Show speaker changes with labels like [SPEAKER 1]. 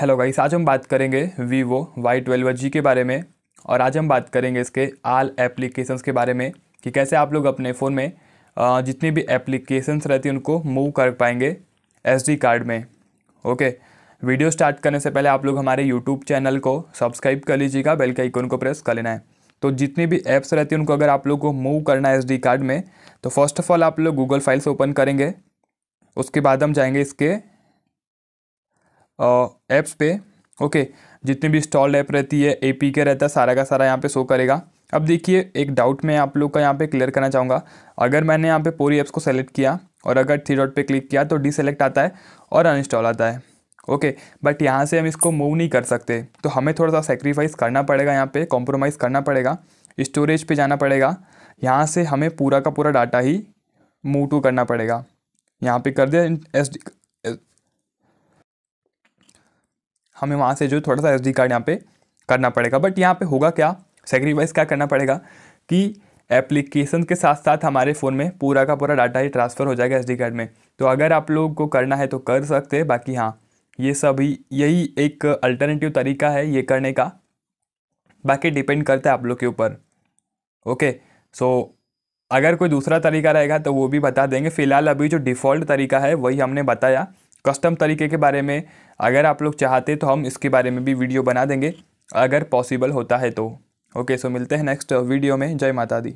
[SPEAKER 1] hello guys आज हम बात करेंगे वीवो वाई ट्वेल्व जी के बारे में और आज हम बात करेंगे इसके आल एप्लीकेशंस के बारे में कि कैसे आप लोग अपने फ़ोन में जितनी भी एप्लीकेशंस रहती हैं उनको मूव कर पाएंगे एसडी कार्ड में ओके वीडियो स्टार्ट करने से पहले आप लोग हमारे यूट्यूब चैनल को सब्सक्राइब कर लीजिएगा बेल के आइकन को प्रेस कर लेना है तो जितनी भी ऐप्स रहती हैं उनको अगर आप लोग को मूव करना है एस कार्ड में तो फर्स्ट ऑफ ऑल आप लोग गूगल फाइल्स ओपन करेंगे उसके बाद हम जाएंगे इसके ऐप्स पे ओके जितनी भी इंस्टॉल्ड ऐप रहती है ए पी के रहता है सारा का सारा यहाँ पे शो करेगा अब देखिए एक डाउट मैं आप लोग का यहाँ पे क्लियर करना चाहूँगा अगर मैंने यहाँ पे पूरी ऐप्स को सेलेक्ट किया और अगर थ्री डॉट पे क्लिक किया तो डिसलेक्ट आता है और अनइंस्टॉल आता है ओके बट यहाँ से हम इसको मूव नहीं कर सकते तो हमें थोड़ा सा सेक्रीफाइस करना पड़ेगा यहाँ पर कॉम्प्रोमाइज़ करना पड़ेगा स्टोरेज पर जाना पड़ेगा यहाँ से हमें पूरा का पूरा डाटा ही मूव टू करना पड़ेगा यहाँ पर कर दे एस हमें वहाँ से जो थोड़ा सा एस कार्ड यहाँ पे करना पड़ेगा बट यहाँ पर होगा क्या सेक्रीफाइस क्या करना पड़ेगा कि एप्लीकेशन के साथ साथ हमारे फ़ोन में पूरा का पूरा डाटा ही ट्रांसफ़र हो जाएगा एस कार्ड में तो अगर आप लोग को करना है तो कर सकते हैं बाकी हाँ ये सभी यही एक अल्टरनेटिव तरीका है ये करने का बाकी डिपेंड करता है आप लोग के ऊपर ओके सो अगर कोई दूसरा तरीका रहेगा तो वो भी बता देंगे फिलहाल अभी जो डिफ़ॉल्ट तरीका है वही हमने बताया कस्टम तरीके के बारे में अगर आप लोग चाहते तो हम इसके बारे में भी वीडियो बना देंगे अगर पॉसिबल होता है तो ओके सो मिलते हैं नेक्स्ट वीडियो में जय माता दी